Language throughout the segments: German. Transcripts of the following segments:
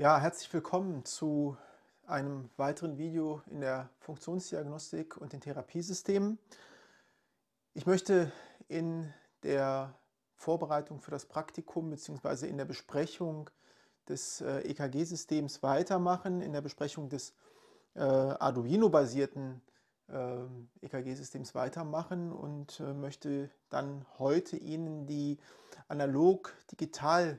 Ja, herzlich willkommen zu einem weiteren Video in der Funktionsdiagnostik und den Therapiesystemen. Ich möchte in der Vorbereitung für das Praktikum bzw. in der Besprechung des äh, EKG-Systems weitermachen, in der Besprechung des äh, Arduino-basierten äh, EKG-Systems weitermachen und äh, möchte dann heute Ihnen die analog-digital-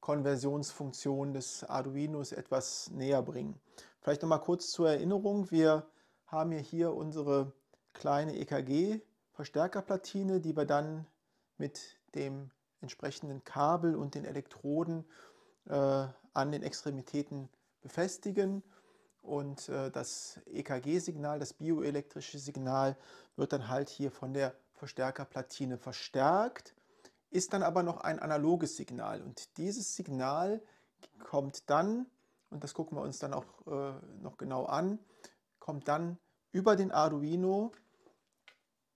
Konversionsfunktion des Arduinos etwas näher bringen. Vielleicht noch mal kurz zur Erinnerung, wir haben hier, hier unsere kleine EKG-Verstärkerplatine, die wir dann mit dem entsprechenden Kabel und den Elektroden äh, an den Extremitäten befestigen und äh, das EKG-Signal, das bioelektrische Signal wird dann halt hier von der Verstärkerplatine verstärkt ist dann aber noch ein analoges Signal. Und dieses Signal kommt dann, und das gucken wir uns dann auch äh, noch genau an, kommt dann über den Arduino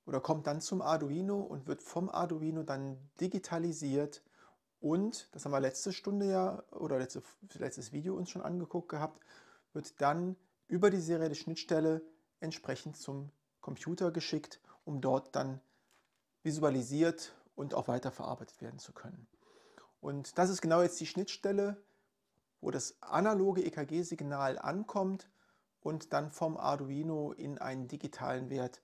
oder kommt dann zum Arduino und wird vom Arduino dann digitalisiert und, das haben wir letzte Stunde ja oder letzte, letztes Video uns schon angeguckt gehabt, wird dann über die serielle Schnittstelle entsprechend zum Computer geschickt, um dort dann visualisiert und auch weiterverarbeitet werden zu können. Und das ist genau jetzt die Schnittstelle, wo das analoge EKG-Signal ankommt und dann vom Arduino in einen digitalen Wert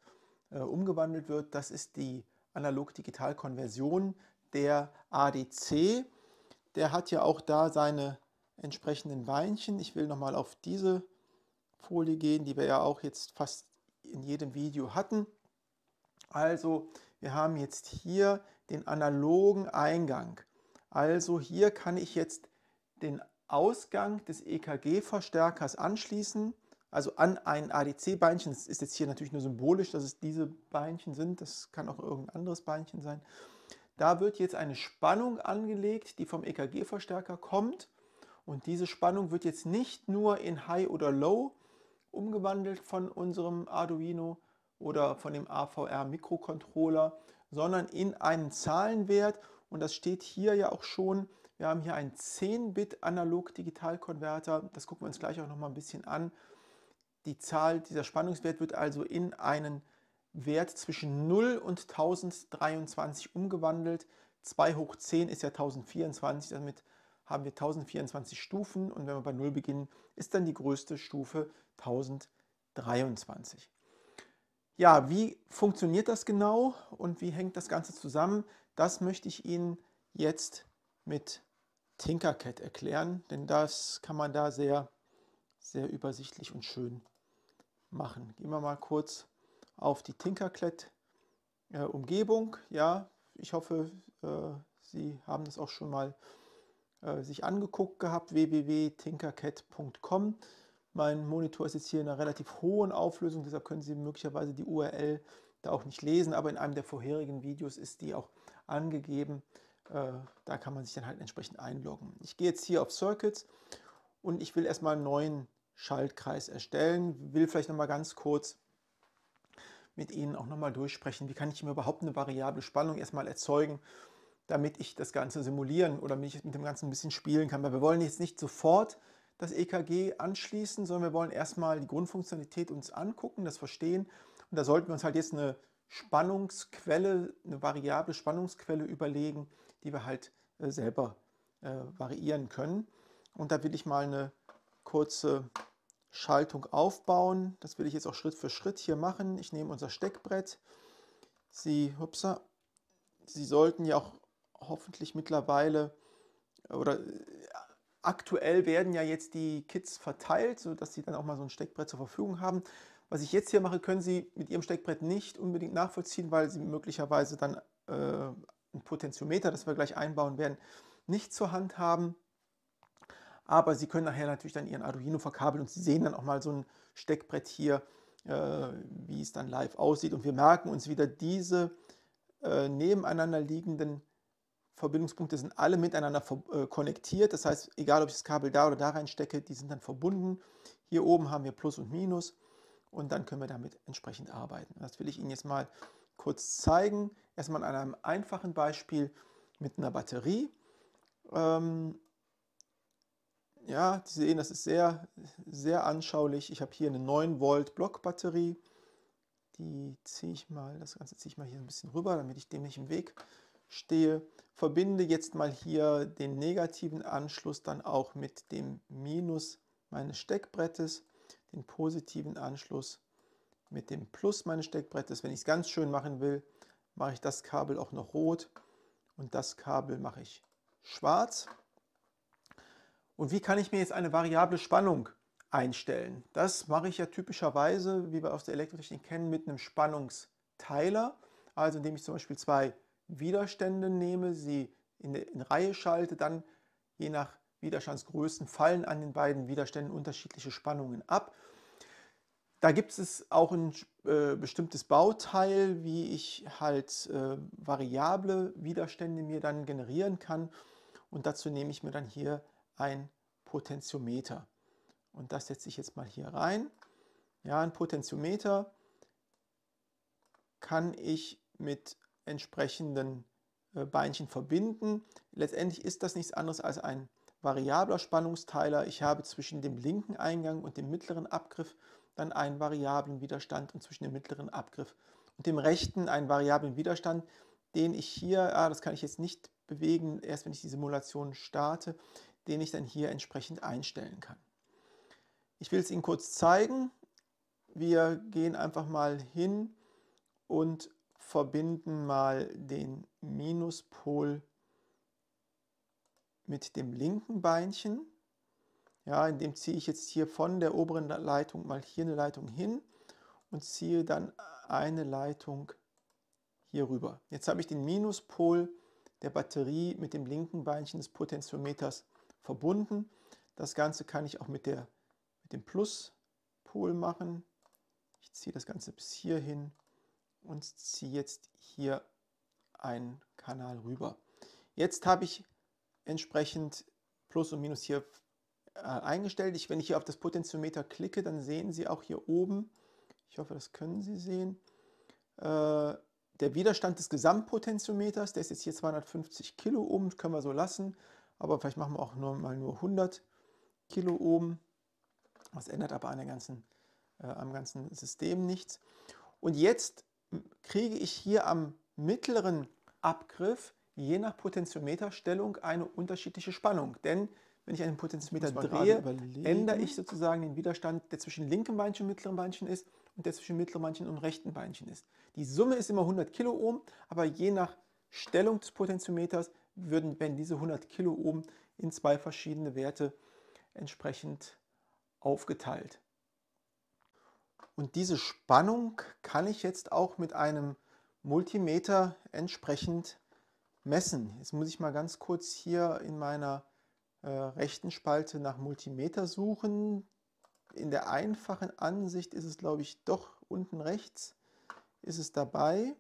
äh, umgewandelt wird. Das ist die Analog-Digital-Konversion der ADC. Der hat ja auch da seine entsprechenden Beinchen. Ich will nochmal auf diese Folie gehen, die wir ja auch jetzt fast in jedem Video hatten. Also wir haben jetzt hier den analogen Eingang. Also hier kann ich jetzt den Ausgang des EKG-Verstärkers anschließen, also an ein ADC-Beinchen. Das ist jetzt hier natürlich nur symbolisch, dass es diese Beinchen sind. Das kann auch irgendein anderes Beinchen sein. Da wird jetzt eine Spannung angelegt, die vom EKG-Verstärker kommt. Und diese Spannung wird jetzt nicht nur in High oder Low umgewandelt von unserem Arduino oder von dem AVR-Mikrocontroller, sondern in einen Zahlenwert. Und das steht hier ja auch schon. Wir haben hier einen 10-Bit Analog-Digital-Konverter. Das gucken wir uns gleich auch nochmal ein bisschen an. Die Zahl, dieser Spannungswert wird also in einen Wert zwischen 0 und 1023 umgewandelt. 2 hoch 10 ist ja 1024, damit haben wir 1024 Stufen und wenn wir bei 0 beginnen, ist dann die größte Stufe 1023. Ja, wie funktioniert das genau und wie hängt das Ganze zusammen? Das möchte ich Ihnen jetzt mit Tinkercad erklären, denn das kann man da sehr, sehr übersichtlich und schön machen. Gehen wir mal kurz auf die Tinkercad-Umgebung. Äh, ja, ich hoffe, äh, Sie haben das auch schon mal äh, sich angeguckt gehabt, www.tinkercad.com. Mein Monitor ist jetzt hier in einer relativ hohen Auflösung, deshalb können Sie möglicherweise die URL da auch nicht lesen, aber in einem der vorherigen Videos ist die auch angegeben. Äh, da kann man sich dann halt entsprechend einloggen. Ich gehe jetzt hier auf Circuits und ich will erstmal einen neuen Schaltkreis erstellen. Will vielleicht nochmal ganz kurz mit Ihnen auch nochmal durchsprechen, wie kann ich mir überhaupt eine variable Spannung erstmal erzeugen, damit ich das Ganze simulieren oder mich mit dem Ganzen ein bisschen spielen kann. Weil wir wollen jetzt nicht sofort das EKG anschließen, sondern wir wollen erstmal die Grundfunktionalität uns angucken, das verstehen. Und da sollten wir uns halt jetzt eine Spannungsquelle, eine variable Spannungsquelle überlegen, die wir halt äh, selber äh, variieren können. Und da will ich mal eine kurze Schaltung aufbauen. Das will ich jetzt auch Schritt für Schritt hier machen. Ich nehme unser Steckbrett. Sie, hupsa, Sie sollten ja auch hoffentlich mittlerweile oder äh, Aktuell werden ja jetzt die Kits verteilt, sodass sie dann auch mal so ein Steckbrett zur Verfügung haben. Was ich jetzt hier mache, können Sie mit Ihrem Steckbrett nicht unbedingt nachvollziehen, weil Sie möglicherweise dann äh, ein Potentiometer, das wir gleich einbauen werden, nicht zur Hand haben. Aber Sie können nachher natürlich dann Ihren Arduino verkabeln und Sie sehen dann auch mal so ein Steckbrett hier, äh, wie es dann live aussieht. Und wir merken uns wieder diese äh, nebeneinander liegenden Verbindungspunkte sind alle miteinander äh, konnektiert. Das heißt, egal ob ich das Kabel da oder da reinstecke, die sind dann verbunden. Hier oben haben wir Plus und Minus und dann können wir damit entsprechend arbeiten. Das will ich Ihnen jetzt mal kurz zeigen. Erstmal an einem einfachen Beispiel mit einer Batterie. Ähm ja, Sie sehen, das ist sehr, sehr anschaulich. Ich habe hier eine 9 Volt Block Batterie. Die ziehe ich mal, das Ganze ziehe ich mal hier ein bisschen rüber, damit ich dem nicht im Weg stehe verbinde jetzt mal hier den negativen Anschluss dann auch mit dem Minus meines Steckbrettes, den positiven Anschluss mit dem Plus meines Steckbrettes. Wenn ich es ganz schön machen will, mache ich das Kabel auch noch rot und das Kabel mache ich schwarz. Und wie kann ich mir jetzt eine variable Spannung einstellen? Das mache ich ja typischerweise, wie wir aus der Elektrotechnik kennen, mit einem Spannungsteiler. Also indem ich zum Beispiel zwei Widerstände nehme, sie in, in Reihe schalte, dann je nach Widerstandsgrößen fallen an den beiden Widerständen unterschiedliche Spannungen ab. Da gibt es auch ein äh, bestimmtes Bauteil, wie ich halt äh, variable Widerstände mir dann generieren kann. Und dazu nehme ich mir dann hier ein Potentiometer. Und das setze ich jetzt mal hier rein. Ja, ein Potentiometer kann ich mit entsprechenden äh, Beinchen verbinden. Letztendlich ist das nichts anderes als ein variabler Spannungsteiler. Ich habe zwischen dem linken Eingang und dem mittleren Abgriff dann einen variablen Widerstand und zwischen dem mittleren Abgriff und dem rechten einen variablen Widerstand, den ich hier, ah, das kann ich jetzt nicht bewegen, erst wenn ich die Simulation starte, den ich dann hier entsprechend einstellen kann. Ich will es Ihnen kurz zeigen. Wir gehen einfach mal hin und verbinden mal den Minuspol mit dem linken Beinchen. Ja, indem ziehe ich jetzt hier von der oberen Leitung mal hier eine Leitung hin und ziehe dann eine Leitung hier rüber. Jetzt habe ich den Minuspol der Batterie mit dem linken Beinchen des Potentiometers verbunden. Das Ganze kann ich auch mit, der, mit dem Pluspol machen. Ich ziehe das Ganze bis hier hin und ziehe jetzt hier einen Kanal rüber. Jetzt habe ich entsprechend Plus und Minus hier äh, eingestellt. Ich, wenn ich hier auf das Potentiometer klicke, dann sehen Sie auch hier oben, ich hoffe, das können Sie sehen, äh, der Widerstand des Gesamtpotentiometers, der ist jetzt hier 250 Kilo oben, können wir so lassen, aber vielleicht machen wir auch nur mal nur 100 Kilo oben. Das ändert aber an der ganzen, äh, am ganzen System nichts. Und jetzt kriege ich hier am mittleren Abgriff je nach Potentiometerstellung eine unterschiedliche Spannung. Denn wenn ich einen Potentiometer drehe, ändere ich sozusagen den Widerstand, der zwischen linkem Beinchen und mittlerem Beinchen ist und der zwischen mittlerem Beinchen und rechten Beinchen ist. Die Summe ist immer 100 Kiloohm, aber je nach Stellung des Potentiometers würden, wenn diese 100 Kiloohm in zwei verschiedene Werte entsprechend aufgeteilt. Und diese Spannung kann ich jetzt auch mit einem Multimeter entsprechend messen. Jetzt muss ich mal ganz kurz hier in meiner äh, rechten Spalte nach Multimeter suchen. In der einfachen Ansicht ist es, glaube ich, doch unten rechts ist es dabei.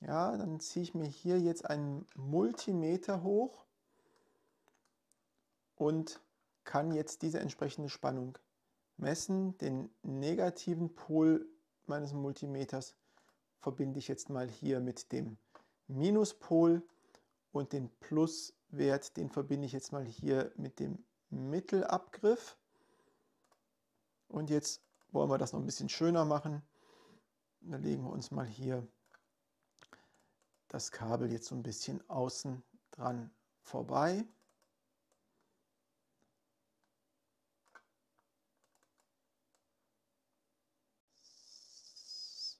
Ja, dann ziehe ich mir hier jetzt einen Multimeter hoch und kann jetzt diese entsprechende Spannung messen. Den negativen Pol meines Multimeters verbinde ich jetzt mal hier mit dem Minuspol und den Pluswert, den verbinde ich jetzt mal hier mit dem Mittelabgriff. Und jetzt wollen wir das noch ein bisschen schöner machen. Da legen wir uns mal hier das Kabel jetzt so ein bisschen außen dran vorbei.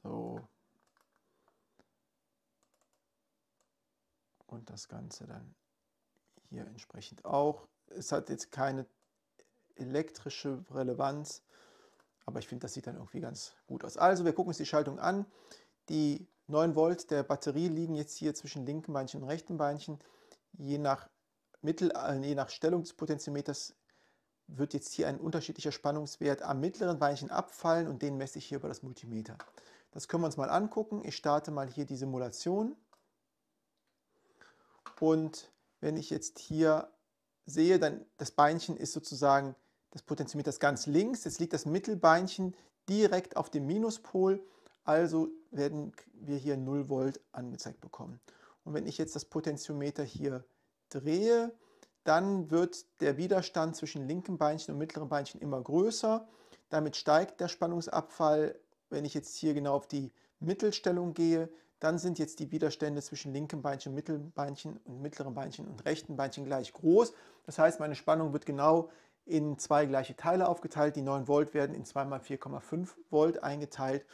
So. Und das Ganze dann hier entsprechend auch. Es hat jetzt keine elektrische Relevanz, aber ich finde, das sieht dann irgendwie ganz gut aus. Also, wir gucken uns die Schaltung an. Die 9 Volt der Batterie liegen jetzt hier zwischen linken Beinchen und rechten Beinchen. Je nach, Mittel, äh, je nach Stellung des Potentiometers wird jetzt hier ein unterschiedlicher Spannungswert am mittleren Beinchen abfallen und den messe ich hier über das Multimeter. Das können wir uns mal angucken. Ich starte mal hier die Simulation. Und wenn ich jetzt hier sehe, dann das Beinchen ist sozusagen das Potentiometer ist ganz links. Jetzt liegt das Mittelbeinchen direkt auf dem Minuspol. Also werden wir hier 0 Volt angezeigt bekommen. Und wenn ich jetzt das Potentiometer hier drehe, dann wird der Widerstand zwischen linken Beinchen und mittleren Beinchen immer größer. Damit steigt der Spannungsabfall wenn ich jetzt hier genau auf die Mittelstellung gehe, dann sind jetzt die Widerstände zwischen linkem Beinchen, Mittelbeinchen und mittlerem Beinchen und rechten Beinchen gleich groß. Das heißt, meine Spannung wird genau in zwei gleiche Teile aufgeteilt. Die 9 Volt werden in 2 mal 4,5 Volt eingeteilt.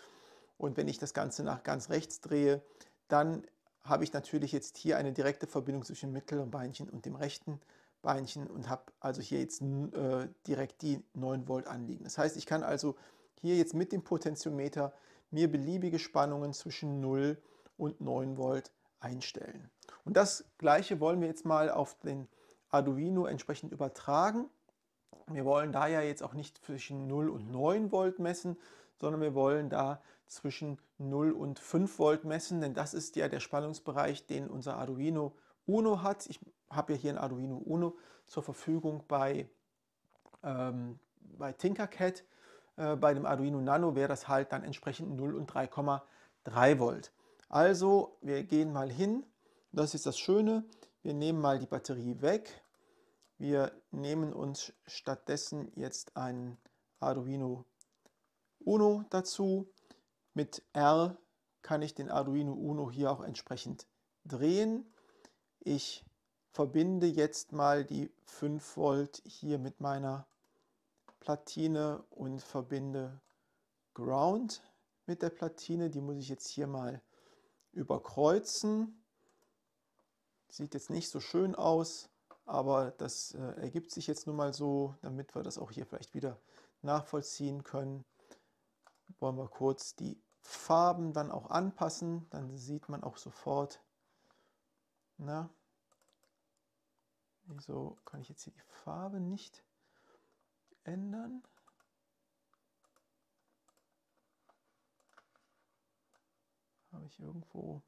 Und wenn ich das Ganze nach ganz rechts drehe, dann habe ich natürlich jetzt hier eine direkte Verbindung zwischen dem mittleren Beinchen und dem rechten Beinchen und habe also hier jetzt äh, direkt die 9 Volt anliegen. Das heißt, ich kann also hier jetzt mit dem Potentiometer mir beliebige Spannungen zwischen 0 und 9 Volt einstellen. Und das gleiche wollen wir jetzt mal auf den Arduino entsprechend übertragen. Wir wollen da ja jetzt auch nicht zwischen 0 und 9 Volt messen, sondern wir wollen da zwischen 0 und 5 Volt messen, denn das ist ja der Spannungsbereich, den unser Arduino Uno hat. Ich habe ja hier ein Arduino Uno zur Verfügung bei, ähm, bei Tinkercad äh, bei dem Arduino Nano wäre das halt dann entsprechend 0 und 3,3 Volt. Also, wir gehen mal hin. Das ist das Schöne. Wir nehmen mal die Batterie weg. Wir nehmen uns stattdessen jetzt einen Arduino Uno dazu. Mit R kann ich den Arduino Uno hier auch entsprechend drehen. Ich verbinde jetzt mal die 5 Volt hier mit meiner Platine und verbinde Ground mit der Platine. Die muss ich jetzt hier mal überkreuzen. Sieht jetzt nicht so schön aus, aber das äh, ergibt sich jetzt nun mal so, damit wir das auch hier vielleicht wieder nachvollziehen können. Wollen wir kurz die Farben dann auch anpassen, dann sieht man auch sofort, na, wieso kann ich jetzt hier die Farbe nicht ändern. Habe ich irgendwo...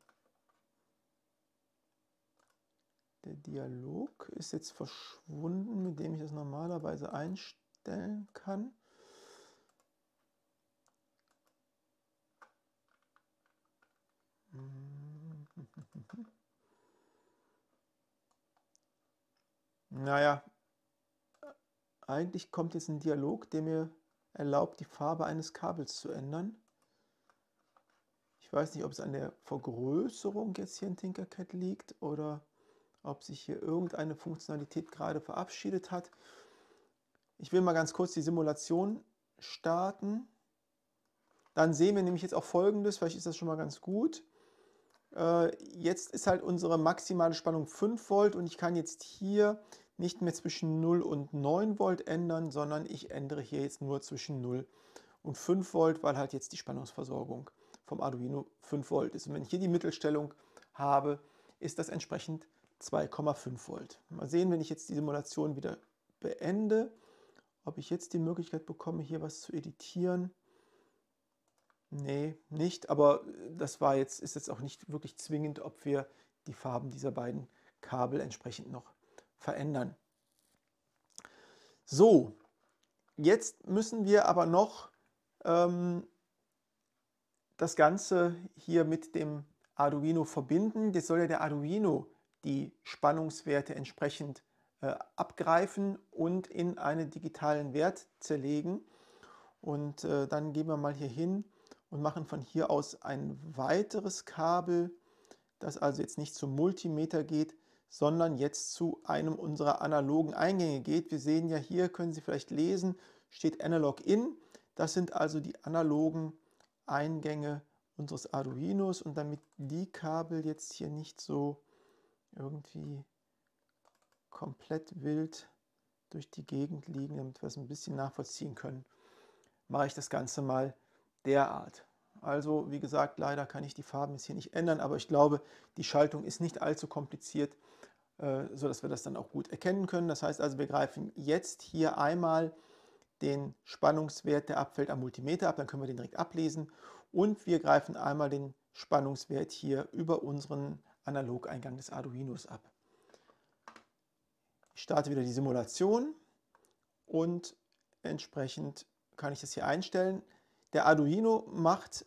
Der Dialog ist jetzt verschwunden, mit dem ich das normalerweise einstellen kann. Naja, eigentlich kommt jetzt ein Dialog, der mir erlaubt, die Farbe eines Kabels zu ändern. Ich weiß nicht, ob es an der Vergrößerung jetzt hier in Tinkercad liegt oder ob sich hier irgendeine Funktionalität gerade verabschiedet hat. Ich will mal ganz kurz die Simulation starten. Dann sehen wir nämlich jetzt auch folgendes, vielleicht ist das schon mal ganz gut. Äh, jetzt ist halt unsere maximale Spannung 5 Volt und ich kann jetzt hier nicht mehr zwischen 0 und 9 Volt ändern, sondern ich ändere hier jetzt nur zwischen 0 und 5 Volt, weil halt jetzt die Spannungsversorgung vom Arduino 5 Volt ist. Und wenn ich hier die Mittelstellung habe, ist das entsprechend 2,5 Volt. Mal sehen, wenn ich jetzt die Simulation wieder beende, ob ich jetzt die Möglichkeit bekomme, hier was zu editieren. Nee, nicht, aber das war jetzt, ist jetzt auch nicht wirklich zwingend, ob wir die Farben dieser beiden Kabel entsprechend noch verändern. So, jetzt müssen wir aber noch ähm, das Ganze hier mit dem Arduino verbinden. Jetzt soll ja der Arduino die Spannungswerte entsprechend äh, abgreifen und in einen digitalen Wert zerlegen. Und äh, dann gehen wir mal hier hin und machen von hier aus ein weiteres Kabel, das also jetzt nicht zum Multimeter geht, sondern jetzt zu einem unserer analogen Eingänge geht. Wir sehen ja hier, können Sie vielleicht lesen, steht Analog In. Das sind also die analogen Eingänge unseres Arduinos und damit die Kabel jetzt hier nicht so irgendwie komplett wild durch die Gegend liegen, damit wir es ein bisschen nachvollziehen können, mache ich das Ganze mal derart. Also wie gesagt, leider kann ich die Farben jetzt hier nicht ändern, aber ich glaube, die Schaltung ist nicht allzu kompliziert. Äh, sodass wir das dann auch gut erkennen können. Das heißt also, wir greifen jetzt hier einmal den Spannungswert, der abfällt am Multimeter ab, dann können wir den direkt ablesen und wir greifen einmal den Spannungswert hier über unseren Analogeingang des Arduinos ab. Ich starte wieder die Simulation und entsprechend kann ich das hier einstellen. Der Arduino macht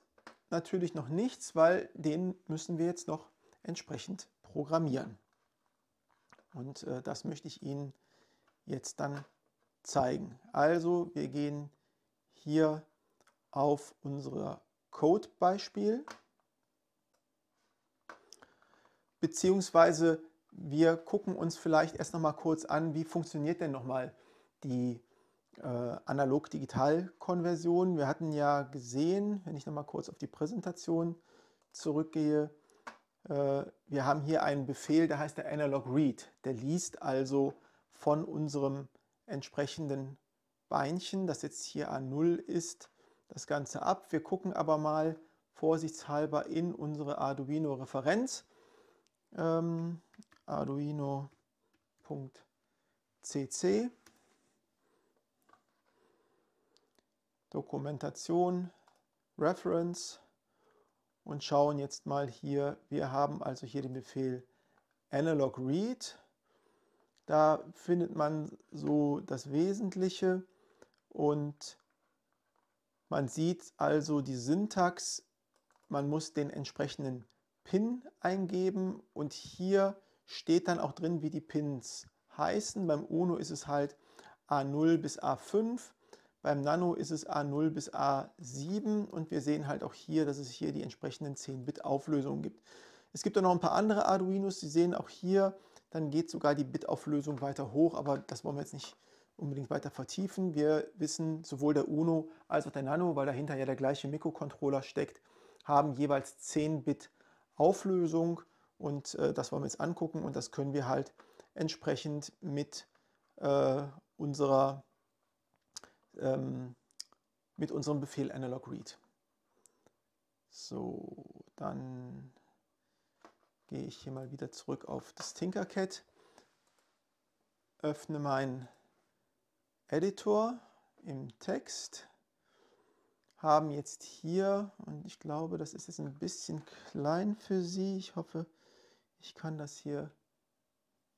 natürlich noch nichts, weil den müssen wir jetzt noch entsprechend programmieren. Und äh, das möchte ich Ihnen jetzt dann zeigen. Also wir gehen hier auf unser Code-Beispiel, beziehungsweise wir gucken uns vielleicht erst noch mal kurz an, wie funktioniert denn noch mal die äh, Analog-Digital-Konversion. Wir hatten ja gesehen, wenn ich noch mal kurz auf die Präsentation zurückgehe, äh, wir haben hier einen Befehl, der heißt der Analog Read. Der liest also von unserem entsprechenden Beinchen, das jetzt hier A0 ist, das Ganze ab. Wir gucken aber mal vorsichtshalber in unsere Arduino-Referenz. Ähm, Arduino.cc Dokumentation Reference und schauen jetzt mal hier, wir haben also hier den Befehl analog read. Da findet man so das Wesentliche und man sieht also die Syntax. Man muss den entsprechenden PIN eingeben und hier steht dann auch drin, wie die Pins heißen. Beim UNO ist es halt A0 bis A5 beim Nano ist es A0 bis A7 und wir sehen halt auch hier, dass es hier die entsprechenden 10-Bit-Auflösungen gibt. Es gibt auch noch ein paar andere Arduinos, Sie sehen auch hier, dann geht sogar die Bit-Auflösung weiter hoch, aber das wollen wir jetzt nicht unbedingt weiter vertiefen. Wir wissen, sowohl der Uno als auch der Nano, weil dahinter ja der gleiche Mikrocontroller steckt, haben jeweils 10-Bit Auflösung und äh, das wollen wir jetzt angucken und das können wir halt entsprechend mit äh, unserer ähm, mit unserem Befehl Analog Read. So, dann gehe ich hier mal wieder zurück auf das Tinkercad, öffne meinen Editor im Text, haben jetzt hier, und ich glaube, das ist jetzt ein bisschen klein für Sie, ich hoffe, ich kann das hier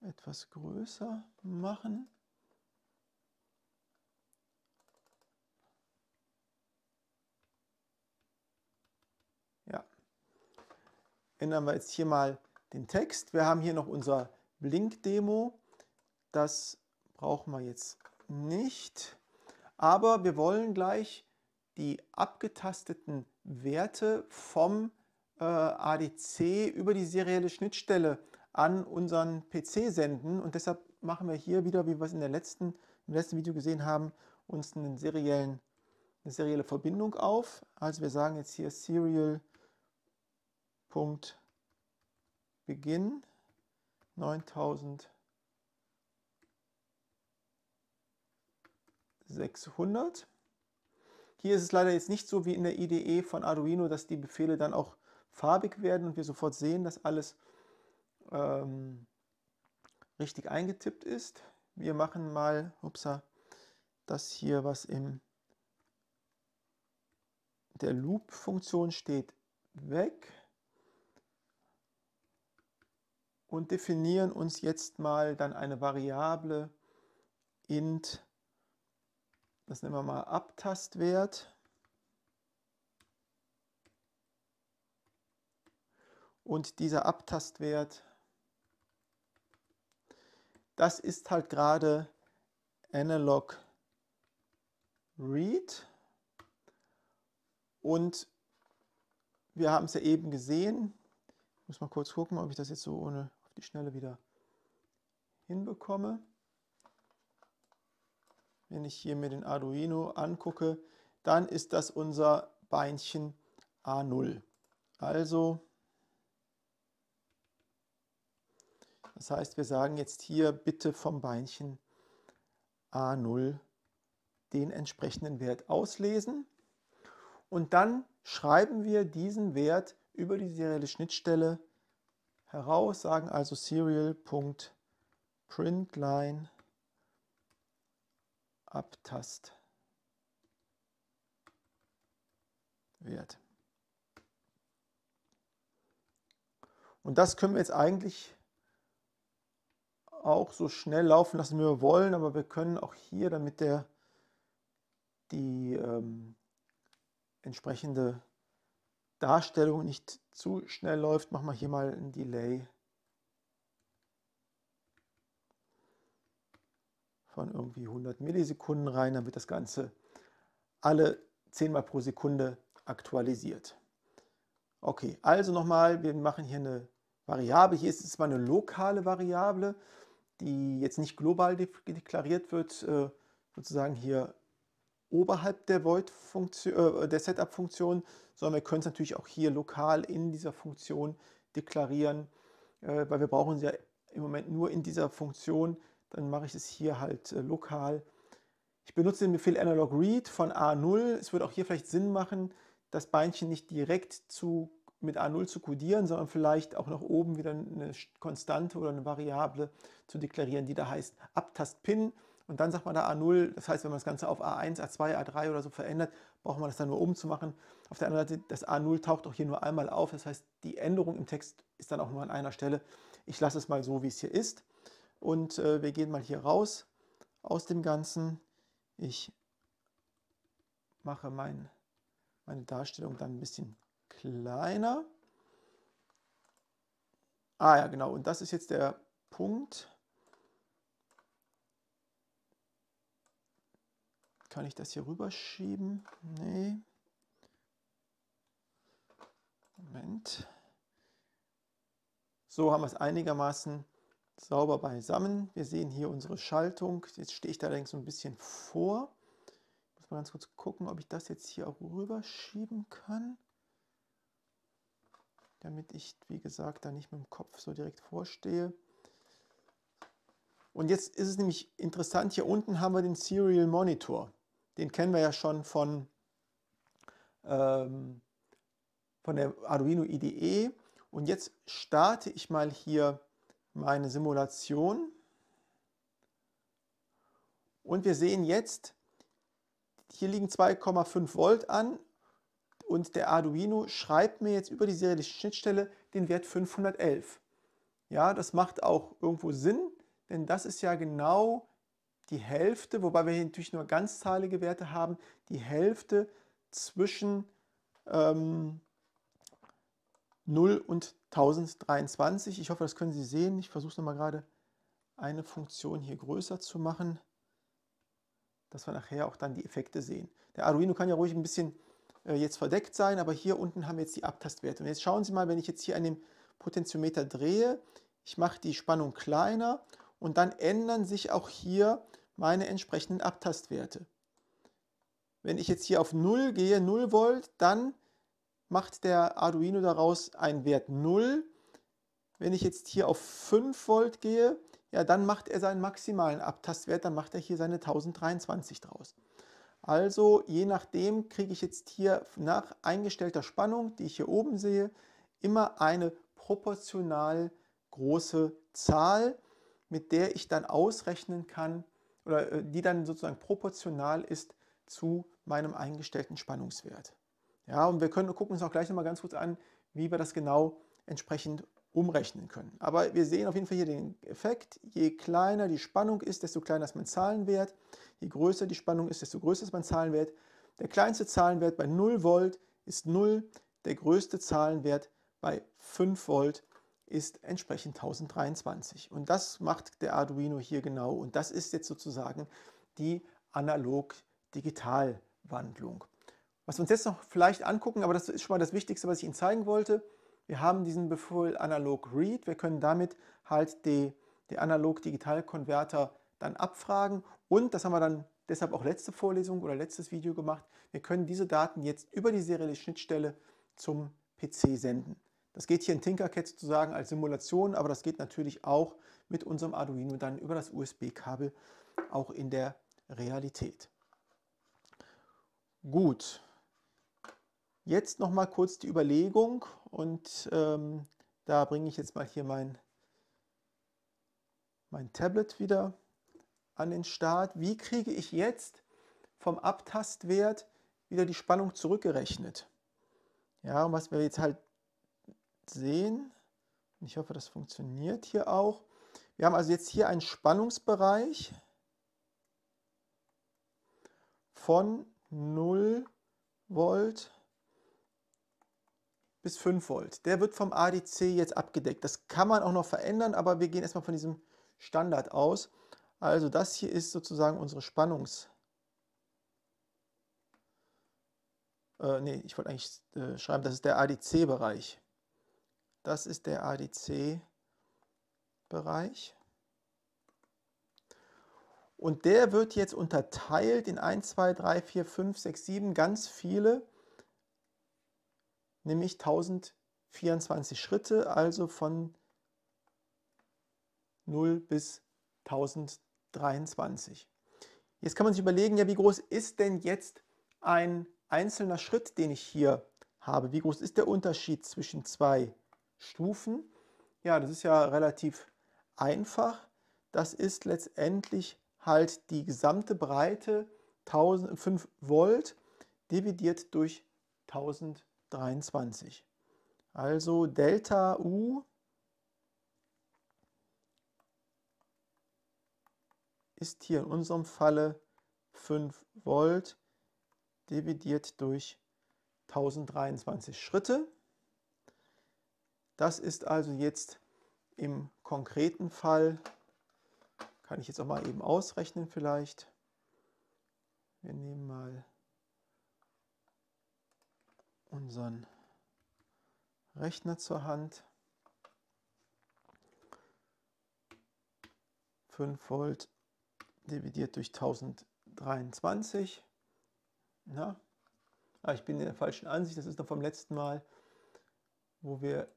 etwas größer machen. ändern wir jetzt hier mal den Text. Wir haben hier noch unser Blink-Demo. Das brauchen wir jetzt nicht. Aber wir wollen gleich die abgetasteten Werte vom äh, ADC über die serielle Schnittstelle an unseren PC senden. Und deshalb machen wir hier wieder, wie wir es in der letzten, im letzten Video gesehen haben, uns einen seriellen, eine serielle Verbindung auf. Also wir sagen jetzt hier Serial Punkt Beginn 9600. Hier ist es leider jetzt nicht so wie in der IDE von Arduino, dass die Befehle dann auch farbig werden und wir sofort sehen, dass alles ähm, richtig eingetippt ist. Wir machen mal, upsa, das hier, was in der Loop-Funktion steht, weg. und definieren uns jetzt mal dann eine Variable int, das nehmen wir mal Abtastwert. Und dieser Abtastwert, das ist halt gerade analog read. Und wir haben es ja eben gesehen. Ich muss mal kurz gucken, ob ich das jetzt so ohne die Schnelle wieder hinbekomme. Wenn ich hier mir den Arduino angucke, dann ist das unser Beinchen A0. Also, das heißt, wir sagen jetzt hier bitte vom Beinchen A0 den entsprechenden Wert auslesen und dann schreiben wir diesen Wert über die serielle Schnittstelle heraus, sagen also serial.println abtast Wert. Und das können wir jetzt eigentlich auch so schnell laufen lassen, wie wir wollen, aber wir können auch hier, damit der die ähm, entsprechende Darstellung nicht zu schnell läuft, machen wir hier mal ein Delay von irgendwie 100 Millisekunden rein, dann wird das Ganze alle 10 mal pro Sekunde aktualisiert. Okay, also nochmal, wir machen hier eine Variable. Hier ist es zwar eine lokale Variable, die jetzt nicht global deklariert wird, äh, sozusagen hier oberhalb der Void-Funktion, äh, der Setup-Funktion, sondern wir können es natürlich auch hier lokal in dieser Funktion deklarieren, äh, weil wir brauchen sie ja im Moment nur in dieser Funktion. Dann mache ich es hier halt äh, lokal. Ich benutze den Befehl analog read von A0. Es würde auch hier vielleicht Sinn machen, das Beinchen nicht direkt zu, mit A0 zu codieren, sondern vielleicht auch nach oben wieder eine Konstante oder eine Variable zu deklarieren, die da heißt abtastpin. pin und dann sagt man da A0, das heißt, wenn man das Ganze auf A1, A2, A3 oder so verändert, braucht man das dann nur umzumachen. Auf der anderen Seite, das A0 taucht auch hier nur einmal auf, das heißt, die Änderung im Text ist dann auch nur an einer Stelle. Ich lasse es mal so, wie es hier ist. Und äh, wir gehen mal hier raus aus dem Ganzen. Ich mache mein, meine Darstellung dann ein bisschen kleiner. Ah ja, genau, und das ist jetzt der Punkt, Kann ich das hier rüberschieben? Nee. Moment. So haben wir es einigermaßen sauber beisammen. Wir sehen hier unsere Schaltung. Jetzt stehe ich da allerdings so ein bisschen vor. Ich muss mal ganz kurz gucken, ob ich das jetzt hier auch rüberschieben kann. Damit ich, wie gesagt, da nicht mit dem Kopf so direkt vorstehe. Und jetzt ist es nämlich interessant, hier unten haben wir den Serial Monitor den kennen wir ja schon von, ähm, von der Arduino IDE. Und jetzt starte ich mal hier meine Simulation. Und wir sehen jetzt, hier liegen 2,5 Volt an und der Arduino schreibt mir jetzt über die serielle Schnittstelle den Wert 511. Ja, das macht auch irgendwo Sinn, denn das ist ja genau die Hälfte, wobei wir hier natürlich nur ganzzahlige Werte haben, die Hälfte zwischen ähm, 0 und 1023. Ich hoffe, das können Sie sehen. Ich versuche es nochmal gerade eine Funktion hier größer zu machen, dass wir nachher auch dann die Effekte sehen. Der Arduino kann ja ruhig ein bisschen äh, jetzt verdeckt sein, aber hier unten haben wir jetzt die Abtastwerte. Und jetzt schauen Sie mal, wenn ich jetzt hier an dem Potentiometer drehe, ich mache die Spannung kleiner und dann ändern sich auch hier die meine entsprechenden Abtastwerte. Wenn ich jetzt hier auf 0 gehe, 0 Volt, dann macht der Arduino daraus einen Wert 0. Wenn ich jetzt hier auf 5 Volt gehe, ja, dann macht er seinen maximalen Abtastwert, dann macht er hier seine 1023 draus. Also je nachdem kriege ich jetzt hier nach eingestellter Spannung, die ich hier oben sehe, immer eine proportional große Zahl, mit der ich dann ausrechnen kann, oder äh, die dann sozusagen proportional ist zu meinem eingestellten Spannungswert. Ja, und wir können gucken uns auch gleich nochmal ganz kurz an, wie wir das genau entsprechend umrechnen können. Aber wir sehen auf jeden Fall hier den Effekt, je kleiner die Spannung ist, desto kleiner ist mein Zahlenwert, je größer die Spannung ist, desto größer ist mein Zahlenwert. Der kleinste Zahlenwert bei 0 Volt ist 0, der größte Zahlenwert bei 5 Volt ist ist entsprechend 1023. Und das macht der Arduino hier genau. Und das ist jetzt sozusagen die Analog-Digital-Wandlung. Was wir uns jetzt noch vielleicht angucken, aber das ist schon mal das Wichtigste, was ich Ihnen zeigen wollte. Wir haben diesen Befehl analog read. Wir können damit halt den die analog-digital-Konverter dann abfragen. Und das haben wir dann deshalb auch letzte Vorlesung oder letztes Video gemacht. Wir können diese Daten jetzt über die serielle Schnittstelle zum PC senden. Das geht hier in Tinkercad sozusagen als Simulation, aber das geht natürlich auch mit unserem Arduino dann über das USB-Kabel auch in der Realität. Gut, jetzt noch mal kurz die Überlegung und ähm, da bringe ich jetzt mal hier mein, mein Tablet wieder an den Start. Wie kriege ich jetzt vom Abtastwert wieder die Spannung zurückgerechnet? Ja, und was wir jetzt halt sehen. Ich hoffe, das funktioniert hier auch. Wir haben also jetzt hier einen Spannungsbereich von 0 Volt bis 5 Volt. Der wird vom ADC jetzt abgedeckt. Das kann man auch noch verändern, aber wir gehen erstmal von diesem Standard aus. Also das hier ist sozusagen unsere Spannungs... Äh, nee, ich wollte eigentlich äh, schreiben, das ist der ADC-Bereich. Das ist der ADC-Bereich. Und der wird jetzt unterteilt in 1, 2, 3, 4, 5, 6, 7, ganz viele, nämlich 1024 Schritte, also von 0 bis 1023. Jetzt kann man sich überlegen, ja, wie groß ist denn jetzt ein einzelner Schritt, den ich hier habe? Wie groß ist der Unterschied zwischen zwei Stufen. Ja, das ist ja relativ einfach. Das ist letztendlich halt die gesamte Breite 1005 Volt dividiert durch 1023. Also Delta U ist hier in unserem Falle 5 Volt dividiert durch 1023 Schritte. Das ist also jetzt im konkreten Fall, kann ich jetzt auch mal eben ausrechnen vielleicht. Wir nehmen mal unseren Rechner zur Hand. 5 Volt dividiert durch 1023. Na? Ah, ich bin in der falschen Ansicht, das ist noch vom letzten Mal, wo wir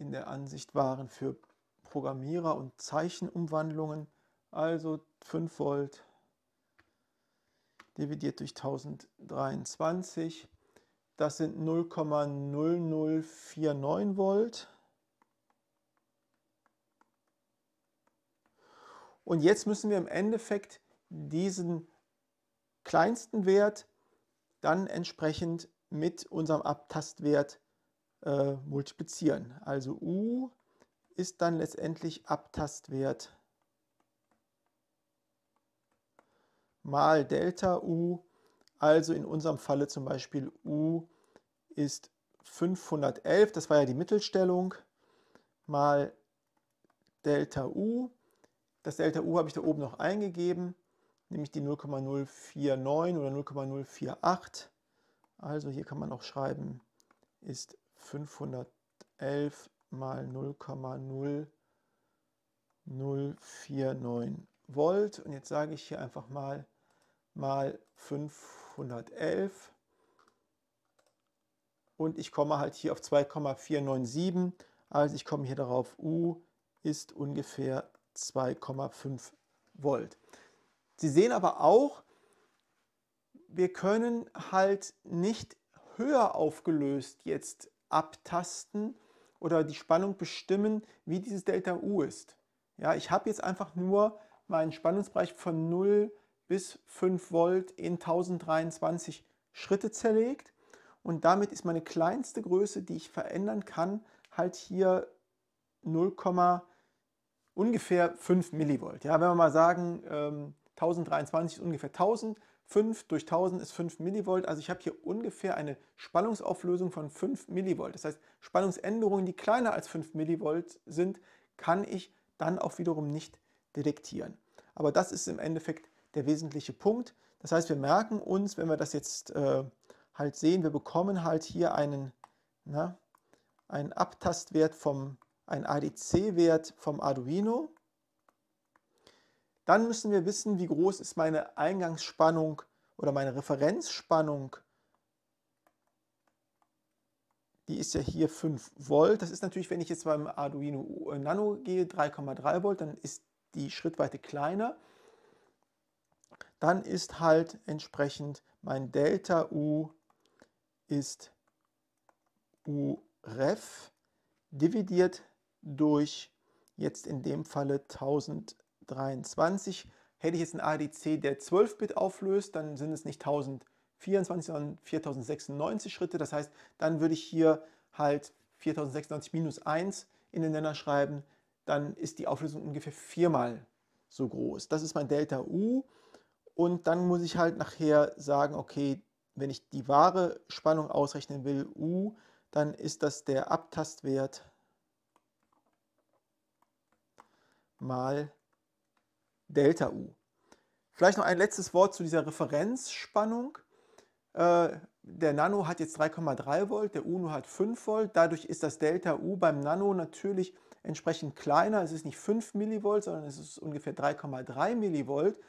in der Ansicht waren für Programmierer und Zeichenumwandlungen, also 5 Volt dividiert durch 1023. Das sind 0,0049 Volt. Und jetzt müssen wir im Endeffekt diesen kleinsten Wert dann entsprechend mit unserem Abtastwert äh, multiplizieren. Also U ist dann letztendlich Abtastwert mal Delta U, also in unserem Falle zum Beispiel U ist 511, das war ja die Mittelstellung, mal Delta U. Das Delta U habe ich da oben noch eingegeben, nämlich die 0,049 oder 0,048. Also hier kann man auch schreiben, ist 511 mal 0,0049 Volt. Und jetzt sage ich hier einfach mal mal 511 und ich komme halt hier auf 2,497. Also ich komme hier darauf, U ist ungefähr 2,5 Volt. Sie sehen aber auch, wir können halt nicht höher aufgelöst jetzt abtasten oder die Spannung bestimmen, wie dieses Delta U ist. Ja, ich habe jetzt einfach nur meinen Spannungsbereich von 0 bis 5 Volt in 1023 Schritte zerlegt und damit ist meine kleinste Größe, die ich verändern kann, halt hier 0, ungefähr 5 Millivolt. Ja, wenn wir mal sagen, ähm, 1023 ist ungefähr 1000, 5 durch 1000 ist 5 Millivolt. Also ich habe hier ungefähr eine Spannungsauflösung von 5 Millivolt. Das heißt, Spannungsänderungen, die kleiner als 5 Millivolt sind, kann ich dann auch wiederum nicht detektieren. Aber das ist im Endeffekt der wesentliche Punkt. Das heißt, wir merken uns, wenn wir das jetzt äh, halt sehen, wir bekommen halt hier einen, na, einen Abtastwert vom, einen ADC-Wert vom Arduino dann müssen wir wissen, wie groß ist meine Eingangsspannung oder meine Referenzspannung. Die ist ja hier 5 Volt. Das ist natürlich, wenn ich jetzt beim Arduino Nano gehe, 3,3 Volt, dann ist die Schrittweite kleiner. Dann ist halt entsprechend mein Delta U ist U ref dividiert durch jetzt in dem Falle 1000 Volt. 1023. Hätte ich jetzt einen ADC, der 12-Bit auflöst, dann sind es nicht 1024, sondern 4096 Schritte. Das heißt, dann würde ich hier halt 4096 minus 1 in den Nenner schreiben. Dann ist die Auflösung ungefähr viermal so groß. Das ist mein Delta U. Und dann muss ich halt nachher sagen, okay, wenn ich die wahre Spannung ausrechnen will, U, dann ist das der Abtastwert mal Delta U. Vielleicht noch ein letztes Wort zu dieser Referenzspannung. Äh, der Nano hat jetzt 3,3 Volt, der UNO hat 5 Volt. Dadurch ist das Delta U beim Nano natürlich entsprechend kleiner. Es ist nicht 5 Millivolt, sondern es ist ungefähr 3,3 Millivolt.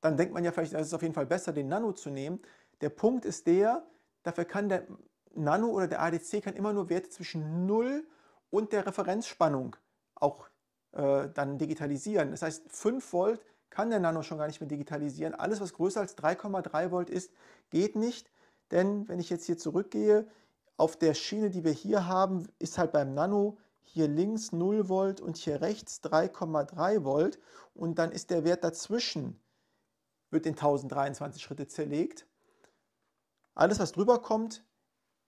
Dann denkt man ja vielleicht, es ist auf jeden Fall besser, den Nano zu nehmen. Der Punkt ist der, dafür kann der Nano oder der ADC kann immer nur Werte zwischen 0 und der Referenzspannung auch äh, dann digitalisieren. Das heißt, 5 Volt kann der Nano schon gar nicht mehr digitalisieren. Alles, was größer als 3,3 Volt ist, geht nicht. Denn wenn ich jetzt hier zurückgehe, auf der Schiene, die wir hier haben, ist halt beim Nano hier links 0 Volt und hier rechts 3,3 Volt. Und dann ist der Wert dazwischen, wird in 1023 Schritte zerlegt. Alles, was drüber kommt,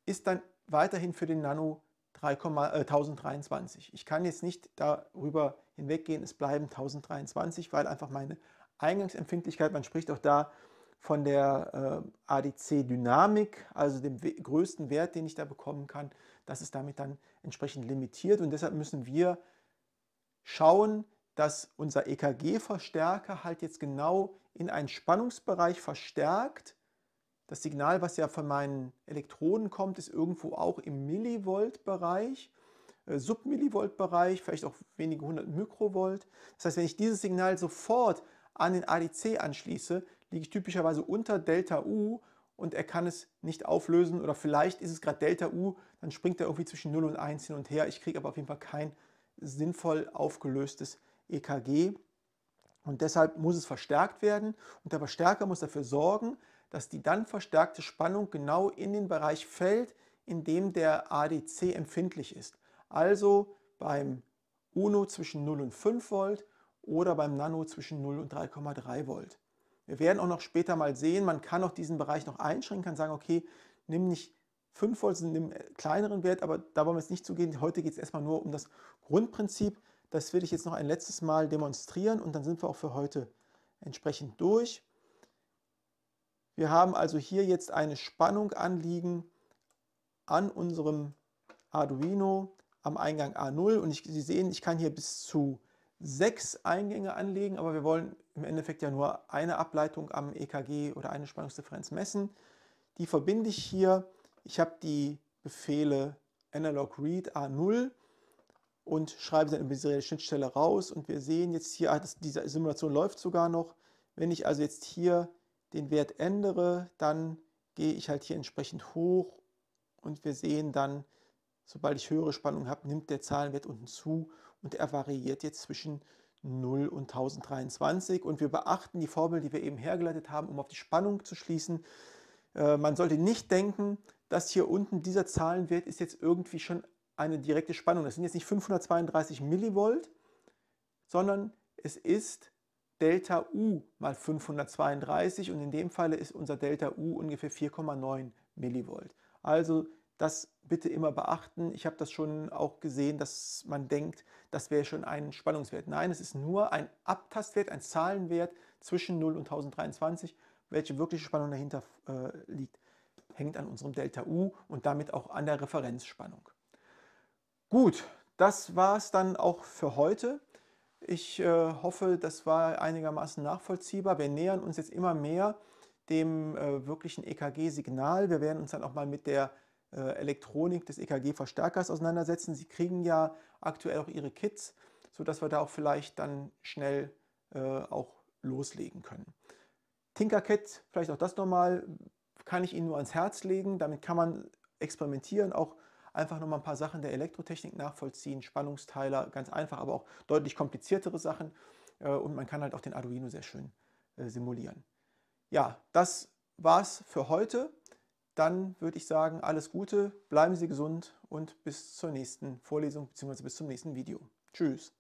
ist dann weiterhin für den Nano 1023. Äh, ich kann jetzt nicht darüber hinweggehen, es bleiben 1023, weil einfach meine Eingangsempfindlichkeit, man spricht auch da von der äh, ADC-Dynamik, also dem größten Wert, den ich da bekommen kann, das ist damit dann entsprechend limitiert und deshalb müssen wir schauen, dass unser EKG-Verstärker halt jetzt genau in einen Spannungsbereich verstärkt, das Signal, was ja von meinen Elektroden kommt, ist irgendwo auch im Millivolt-Bereich, äh, Submillivolt-Bereich, vielleicht auch wenige hundert Mikrovolt. Das heißt, wenn ich dieses Signal sofort an den ADC anschließe, liege ich typischerweise unter Delta U und er kann es nicht auflösen oder vielleicht ist es gerade Delta U, dann springt er irgendwie zwischen 0 und 1 hin und her. Ich kriege aber auf jeden Fall kein sinnvoll aufgelöstes EKG und deshalb muss es verstärkt werden und der Verstärker muss dafür sorgen, dass die dann verstärkte Spannung genau in den Bereich fällt, in dem der ADC empfindlich ist. Also beim UNO zwischen 0 und 5 Volt oder beim Nano zwischen 0 und 3,3 Volt. Wir werden auch noch später mal sehen, man kann auch diesen Bereich noch einschränken, kann sagen, okay, nimm nicht 5 Volt, sondern nimm einen äh, kleineren Wert, aber da wollen wir jetzt nicht zugehen. Heute geht es erstmal nur um das Grundprinzip. Das will ich jetzt noch ein letztes Mal demonstrieren und dann sind wir auch für heute entsprechend durch. Wir haben also hier jetzt eine Spannung anliegen an unserem Arduino am Eingang A0 und ich, Sie sehen, ich kann hier bis zu sechs Eingänge anlegen, aber wir wollen im Endeffekt ja nur eine Ableitung am EKG oder eine Spannungsdifferenz messen. Die verbinde ich hier. Ich habe die Befehle analog read A0 und schreibe dann über diese Schnittstelle raus und wir sehen jetzt hier, ah, diese Simulation läuft sogar noch. Wenn ich also jetzt hier den Wert ändere, dann gehe ich halt hier entsprechend hoch und wir sehen dann, sobald ich höhere Spannung habe, nimmt der Zahlenwert unten zu und er variiert jetzt zwischen 0 und 1023 und wir beachten die Formel, die wir eben hergeleitet haben, um auf die Spannung zu schließen. Äh, man sollte nicht denken, dass hier unten dieser Zahlenwert ist jetzt irgendwie schon eine direkte Spannung. Das sind jetzt nicht 532 Millivolt, sondern es ist Delta U mal 532 und in dem Falle ist unser Delta U ungefähr 4,9 Millivolt. Also das bitte immer beachten. Ich habe das schon auch gesehen, dass man denkt, das wäre schon ein Spannungswert. Nein, es ist nur ein Abtastwert, ein Zahlenwert zwischen 0 und 1023. Welche wirkliche Spannung dahinter äh, liegt, hängt an unserem Delta U und damit auch an der Referenzspannung. Gut, das war es dann auch für heute. Ich äh, hoffe, das war einigermaßen nachvollziehbar. Wir nähern uns jetzt immer mehr dem äh, wirklichen EKG-Signal. Wir werden uns dann auch mal mit der äh, Elektronik des EKG-Verstärkers auseinandersetzen. Sie kriegen ja aktuell auch Ihre Kits, sodass wir da auch vielleicht dann schnell äh, auch loslegen können. Tinkercad, vielleicht auch das nochmal, kann ich Ihnen nur ans Herz legen. Damit kann man experimentieren, auch einfach nochmal ein paar Sachen der Elektrotechnik nachvollziehen, Spannungsteiler, ganz einfach, aber auch deutlich kompliziertere Sachen. Äh, und man kann halt auch den Arduino sehr schön äh, simulieren. Ja, das war's für heute. Dann würde ich sagen, alles Gute, bleiben Sie gesund und bis zur nächsten Vorlesung bzw. bis zum nächsten Video. Tschüss.